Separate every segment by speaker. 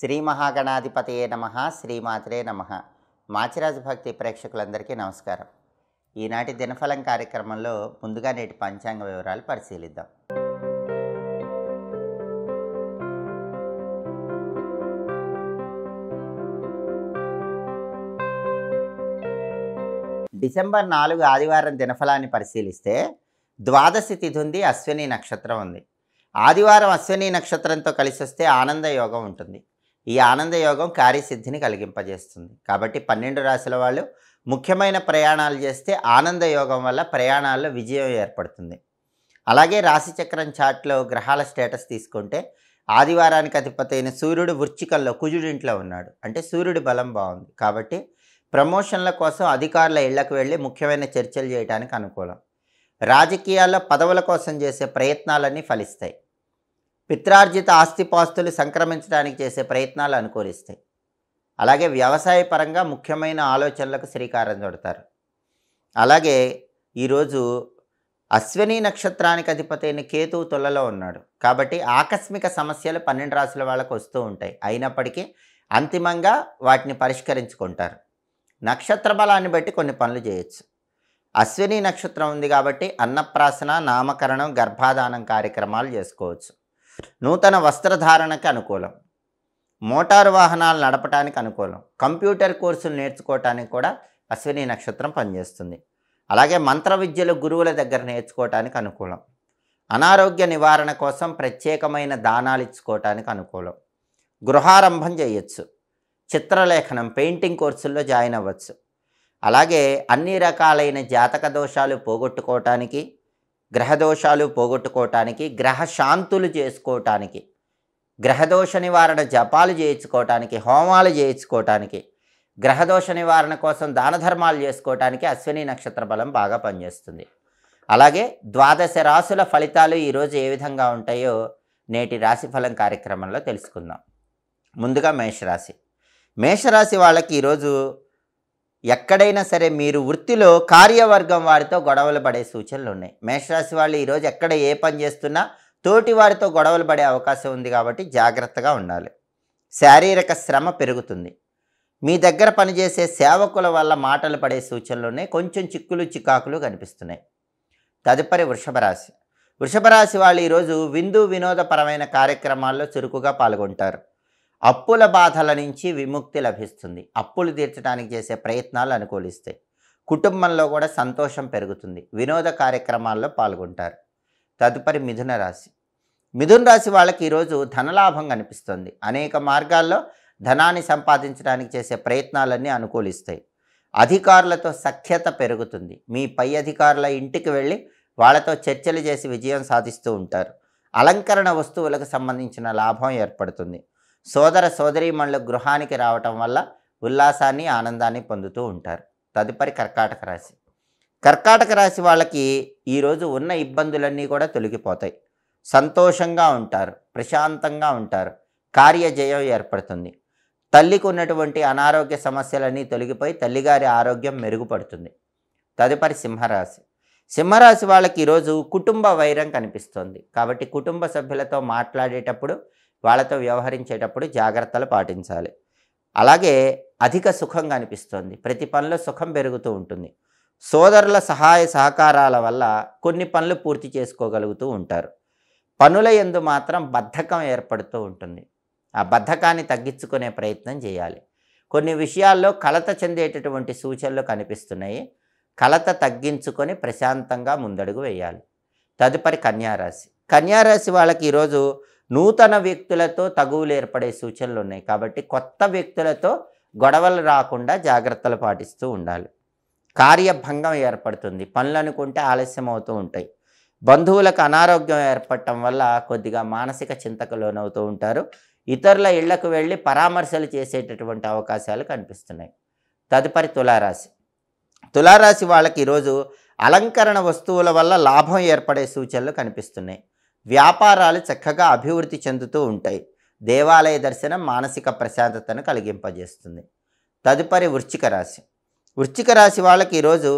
Speaker 1: శ్రీ మహాగణాధిపతయే నమ శ్రీమాత్రే నమ మాచిరాజు భక్తి ప్రేక్షకులందరికీ నమస్కారం ఈనాటి దినఫలం కార్యక్రమంలో ముందుగా నేటి పంచాంగ వివరాలు పరిశీలిద్దాం డిసెంబర్ నాలుగు ఆదివారం దినఫలాన్ని పరిశీలిస్తే ద్వాదశి తిథి ఉంది అశ్విని నక్షత్రం ఉంది ఆదివారం అశ్విని నక్షత్రంతో కలిసి వస్తే ఆనంద యోగం ఉంటుంది ఈ ఆనంద యోగం కార్యసిద్ధిని కలిగింపజేస్తుంది కాబట్టి పన్నెండు రాశుల వాళ్ళు ముఖ్యమైన ప్రయాణాలు చేస్తే ఆనంద యోగం వల్ల ప్రయాణాల్లో విజయం ఏర్పడుతుంది అలాగే రాశిచక్రం చాట్లో గ్రహాల స్టేటస్ తీసుకుంటే ఆదివారానికి అధిపతి అయిన సూర్యుడు వృచ్చికల్లో కుజుడింట్లో ఉన్నాడు అంటే సూర్యుడి బలం బాగుంది కాబట్టి ప్రమోషన్ల కోసం అధికారుల ఇళ్లకు వెళ్ళి ముఖ్యమైన చర్చలు చేయడానికి అనుకూలం రాజకీయాల్లో పదవుల కోసం చేసే ప్రయత్నాలన్నీ ఫలిస్తాయి పిత్రార్జిత ఆస్తిపాస్తులు సంక్రమించడానికి చేసే ప్రయత్నాలు అనుకూలిస్తాయి అలాగే వ్యవసాయ పరంగా ముఖ్యమైన ఆలోచనలకు శ్రీకారం చుడతారు అలాగే ఈరోజు అశ్విని నక్షత్రానికి అధిపతైన కేతువు తొలలో ఉన్నాడు కాబట్టి ఆకస్మిక సమస్యలు పన్నెండు రాసుల వాళ్ళకు వస్తూ ఉంటాయి అయినప్పటికీ అంతిమంగా వాటిని పరిష్కరించుకుంటారు నక్షత్ర బలాన్ని బట్టి కొన్ని పనులు చేయొచ్చు అశ్విని నక్షత్రం ఉంది కాబట్టి అన్నప్రాసన నామకరణం గర్భాధానం కార్యక్రమాలు చేసుకోవచ్చు నూతన వస్త్రధారణకు అనుకూలం మోటారు వాహనాలు నడపడానికి అనుకూలం కంప్యూటర్ కోర్సులు నేర్చుకోవటానికి కూడా అశ్విని నక్షత్రం పనిచేస్తుంది అలాగే మంత్ర విద్యలు గురువుల దగ్గర నేర్చుకోవటానికి అనుకూలం అనారోగ్య నివారణ కోసం ప్రత్యేకమైన దానాలు ఇచ్చుకోవటానికి అనుకూలం గృహారంభం చేయొచ్చు చిత్రలేఖనం పెయింటింగ్ కోర్సుల్లో జాయిన్ అవ్వచ్చు అలాగే అన్ని రకాలైన జాతక దోషాలు పోగొట్టుకోవటానికి గ్రహదోషాలు పోగొట్టుకోవటానికి గ్రహ శాంతులు చేసుకోవటానికి గ్రహదోష నివారణ జపాలు చేయించుకోవటానికి హోమాలు చేయించుకోవటానికి గ్రహదోష నివారణ కోసం దాన ధర్మాలు చేసుకోవటానికి అశ్విని నక్షత్ర బలం బాగా పనిచేస్తుంది అలాగే ద్వాదశ రాసుల ఫలితాలు ఈరోజు ఏ విధంగా ఉంటాయో నేటి రాశిఫలం కార్యక్రమంలో తెలుసుకుందాం ముందుగా మేషరాశి మేషరాశి వాళ్ళకి ఈరోజు ఎక్కడైనా సరే మీరు వృత్తిలో కార్యవర్గం వారితో గొడవలు పడే సూచనలు ఉన్నాయి మేషరాశి వాళ్ళు ఈరోజు ఎక్కడ ఏ పని చేస్తున్నా తోటి వారితో గొడవలు పడే అవకాశం ఉంది కాబట్టి జాగ్రత్తగా ఉండాలి శారీరక శ్రమ పెరుగుతుంది మీ దగ్గర పనిచేసే సేవకుల వల్ల మాటలు పడే సూచనలు ఉన్నాయి కొంచెం చిక్కులు చికాకులు కనిపిస్తున్నాయి తదుపరి వృషభ రాశి వృషభ రాశి వాళ్ళు ఈరోజు విందు వినోదపరమైన కార్యక్రమాల్లో చురుకుగా పాల్గొంటారు అప్పుల బాధల నుంచి విముక్తి లభిస్తుంది అప్పులు తీర్చడానికి చేసే ప్రయత్నాలు అనుకూలిస్తాయి కుటుంబంలో కూడా సంతోషం పెరుగుతుంది వినోద కార్యక్రమాల్లో పాల్గొంటారు తదుపరి మిథున రాశి మిథున రాశి వాళ్ళకి ఈరోజు ధనలాభం కనిపిస్తుంది అనేక మార్గాల్లో ధనాన్ని సంపాదించడానికి చేసే ప్రయత్నాలన్నీ అనుకూలిస్తాయి అధికారులతో సఖ్యత పెరుగుతుంది మీ పై అధికారుల ఇంటికి వెళ్ళి వాళ్ళతో చర్చలు చేసి విజయం సాధిస్తూ ఉంటారు అలంకరణ వస్తువులకు సంబంధించిన లాభం ఏర్పడుతుంది సోదర సోదరీమణుల గృహానికి రావటం వల్ల ఉల్లాసాన్ని ఆనందాన్ని పొందుతూ ఉంటారు తదుపరి కర్కాటక రాశి కర్కాటక రాశి వాళ్ళకి ఈరోజు ఉన్న ఇబ్బందులన్నీ కూడా తొలగిపోతాయి సంతోషంగా ఉంటారు ప్రశాంతంగా ఉంటారు కార్యజయం ఏర్పడుతుంది తల్లికి ఉన్నటువంటి అనారోగ్య సమస్యలన్నీ తొలగిపోయి తల్లిగారి ఆరోగ్యం మెరుగుపడుతుంది తదుపరి సింహరాశి సింహరాశి వాళ్ళకి ఈరోజు కుటుంబ వైరం కనిపిస్తుంది కాబట్టి కుటుంబ సభ్యులతో మాట్లాడేటప్పుడు వాళ్ళతో వ్యవహరించేటప్పుడు జాగ్రత్తలు పాటించాలి అలాగే అధిక సుఖంగా అనిపిస్తుంది ప్రతి పనిలో సుఖం పెరుగుతూ ఉంటుంది సోదరుల సహాయ సహకారాల వల్ల కొన్ని పనులు పూర్తి చేసుకోగలుగుతూ ఉంటారు పనుల ఎందు మాత్రం బద్ధకం ఏర్పడుతూ ఉంటుంది ఆ బద్ధకాన్ని తగ్గించుకునే ప్రయత్నం చేయాలి కొన్ని విషయాల్లో కలత చెందేటటువంటి సూచనలు కనిపిస్తున్నాయి కలత తగ్గించుకొని ప్రశాంతంగా ముందడుగు వేయాలి తదుపరి కన్యారాశి కన్యారాశి వాళ్ళకి ఈరోజు నూతన వ్యక్తులతో తగువులు ఏర్పడే సూచనలు ఉన్నాయి కాబట్టి కొత్త వ్యక్తులతో గొడవలు రాకుండా జాగ్రత్తలు పాటిస్తూ ఉండాలి కార్యభంగం ఏర్పడుతుంది పనులు అనుకుంటే ఆలస్యం అవుతూ ఉంటాయి బంధువులకు అనారోగ్యం ఏర్పడటం వల్ల కొద్దిగా మానసిక చింతకు లోనవుతూ ఉంటారు ఇతరుల ఇళ్లకు వెళ్ళి పరామర్శలు చేసేటటువంటి అవకాశాలు కనిపిస్తున్నాయి తదుపరి తులారాశి తులారాశి వాళ్ళకి ఈరోజు అలంకరణ వస్తువుల వల్ల లాభం ఏర్పడే సూచనలు కనిపిస్తున్నాయి వ్యాపారాలు చక్కగా అభివృద్ధి చెందుతూ ఉంటాయి దేవాలయ దర్శనం మానసిక ప్రశాంతతను కలిగింపజేస్తుంది తదుపరి వృశ్చిక రాశి వృశ్చిక రాశి వాళ్ళకి ఈరోజు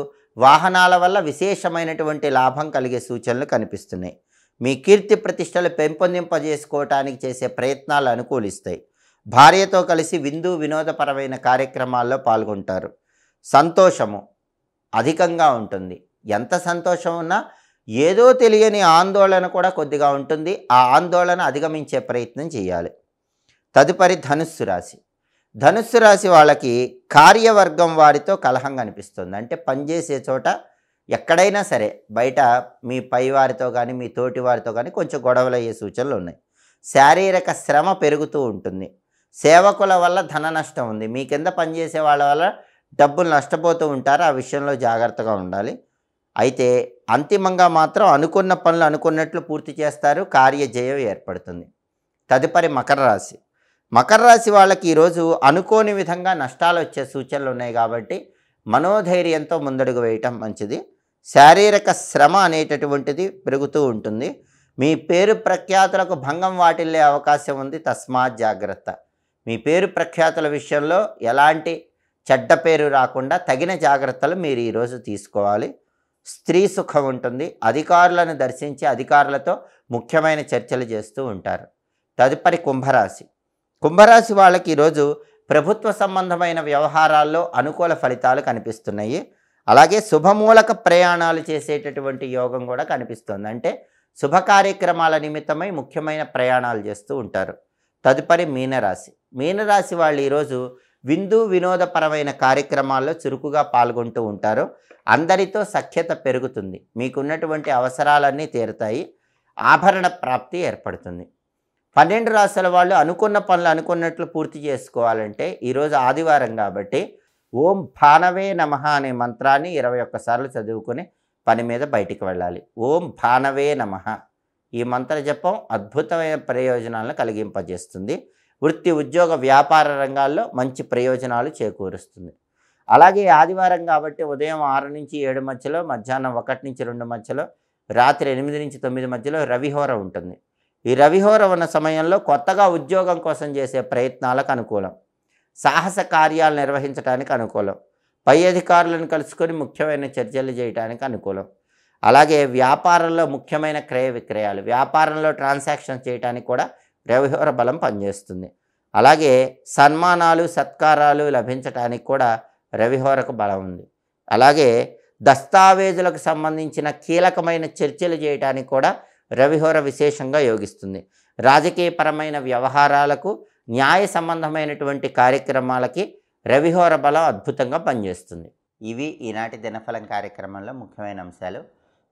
Speaker 1: వాహనాల వల్ల విశేషమైనటువంటి లాభం కలిగే సూచనలు కనిపిస్తున్నాయి మీ కీర్తి ప్రతిష్టలు పెంపొందింపజేసుకోవటానికి చేసే ప్రయత్నాలు అనుకూలిస్తాయి భార్యతో కలిసి విందు వినోదపరమైన కార్యక్రమాల్లో పాల్గొంటారు సంతోషము అధికంగా ఉంటుంది ఎంత సంతోషం ఉన్నా ఏదో తెలియని ఆందోళన కూడా కొద్దిగా ఉంటుంది ఆ ఆందోళన అధిగమించే ప్రయత్నం చేయాలి తదుపరి ధనుస్సు రాశి ధనుస్సు రాశి వాళ్ళకి కార్యవర్గం వారితో కలహం కనిపిస్తుంది అంటే పనిచేసే చోట ఎక్కడైనా సరే బయట మీ పై వారితో కానీ మీ తోటి వారితో కానీ కొంచెం గొడవలు అయ్యే సూచనలు ఉన్నాయి శారీరక శ్రమ పెరుగుతూ ఉంటుంది సేవకుల వల్ల ధన నష్టం ఉంది మీ కింద పనిచేసే వాళ్ళ వల్ల డబ్బులు నష్టపోతూ ఉంటారు ఆ విషయంలో జాగ్రత్తగా ఉండాలి అయితే అంతిమంగా మాత్రం అనుకున్న పనులు అనుకున్నట్లు పూర్తి చేస్తారు కార్యజయం ఏర్పడుతుంది తదుపరి మకర రాశి మకర రాశి వాళ్ళకి ఈరోజు అనుకోని విధంగా నష్టాలు వచ్చే సూచనలు ఉన్నాయి కాబట్టి మనోధైర్యంతో ముందడుగు వేయటం మంచిది శారీరక శ్రమ అనేటటువంటిది పెరుగుతూ ఉంటుంది మీ పేరు ప్రఖ్యాతులకు భంగం వాటిల్లే అవకాశం ఉంది తస్మాత్ జాగ్రత్త మీ పేరు ప్రఖ్యాతుల విషయంలో ఎలాంటి చెడ్డ పేరు రాకుండా తగిన జాగ్రత్తలు మీరు ఈరోజు తీసుకోవాలి స్త్రీ సుఖం ఉంటుంది అధికారులను దర్శించి అధికారులతో ముఖ్యమైన చర్చలు చేస్తూ ఉంటారు తదుపరి కుంభరాశి కుంభరాశి వాళ్ళకి ఈరోజు ప్రభుత్వ సంబంధమైన వ్యవహారాల్లో అనుకూల ఫలితాలు కనిపిస్తున్నాయి అలాగే శుభమూలక ప్రయాణాలు చేసేటటువంటి యోగం కూడా కనిపిస్తుంది అంటే శుభ కార్యక్రమాల నిమిత్తమై ముఖ్యమైన ప్రయాణాలు చేస్తూ ఉంటారు తదుపరి మీనరాశి మీనరాశి వాళ్ళు ఈరోజు విందు వినోదపరమైన కార్యక్రమాల్లో చురుకుగా పాల్గొంటూ ఉంటారు అందరితో సఖ్యత పెరుగుతుంది మీకున్నటువంటి అవసరాలన్నీ తీరుతాయి ఆభరణ ప్రాప్తి ఏర్పడుతుంది పన్నెండు రాసుల వాళ్ళు అనుకున్న పనులు అనుకున్నట్లు పూర్తి చేసుకోవాలంటే ఈరోజు ఆదివారం కాబట్టి ఓం భానవే నమ అనే మంత్రాన్ని ఇరవై ఒక్కసార్లు చదువుకుని పని మీద బయటికి వెళ్ళాలి ఓం భానవే నమ ఈ మంత్ర జపం అద్భుతమైన ప్రయోజనాలను కలిగింపజేస్తుంది వృత్తి ఉద్యోగ వ్యాపార రంగాల్లో మంచి ప్రయోజనాలు చేకూరుస్తుంది అలాగే ఆదివారం కాబట్టి ఉదయం ఆరు నుంచి ఏడు మధ్యలో మధ్యాహ్నం ఒకటి నుంచి రెండు మధ్యలో రాత్రి ఎనిమిది నుంచి తొమ్మిది మధ్యలో రవిహోర ఉంటుంది ఈ రవిహోర ఉన్న సమయంలో కొత్తగా ఉద్యోగం కోసం చేసే ప్రయత్నాలకు అనుకూలం సాహస కార్యాలు నిర్వహించడానికి అనుకూలం పై అధికారులను కలుసుకొని ముఖ్యమైన చర్చలు చేయడానికి అనుకూలం అలాగే వ్యాపారంలో ముఖ్యమైన క్రయ విక్రయాలు వ్యాపారంలో ట్రాన్సాక్షన్ చేయడానికి కూడా వ్యవహార బలం పనిచేస్తుంది అలాగే సన్మానాలు సత్కారాలు లభించటానికి కూడా రవిహోరకు బలం ఉంది అలాగే దస్తావేజులకు సంబంధించిన కీలకమైన చర్చలు చేయటానికి కూడా రవిహోర విశేషంగా యోగిస్తుంది రాజకీయపరమైన వ్యవహారాలకు న్యాయ సంబంధమైనటువంటి కార్యక్రమాలకి రవిహోర బలం అద్భుతంగా పనిచేస్తుంది ఇవి ఈనాటి దినఫలం కార్యక్రమంలో ముఖ్యమైన అంశాలు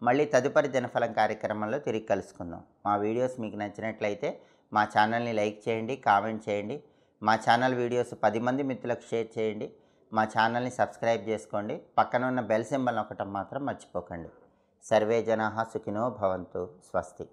Speaker 1: మళ్ళీ తదుపరి దినఫలం కార్యక్రమంలో తిరిగి కలుసుకుందాం మా వీడియోస్ మీకు నచ్చినట్లయితే మా ఛానల్ని లైక్ చేయండి కామెంట్ చేయండి మా ఛానల్ వీడియోస్ పది మంది మిత్రులకు షేర్ చేయండి మా ఛానల్ని సబ్స్క్రైబ్ చేసుకోండి పక్కన ఉన్న బెల్ సింబల్ ఒకటం మాత్రం మర్చిపోకండి సర్వే జనా సుఖినో భవంతు స్వస్తి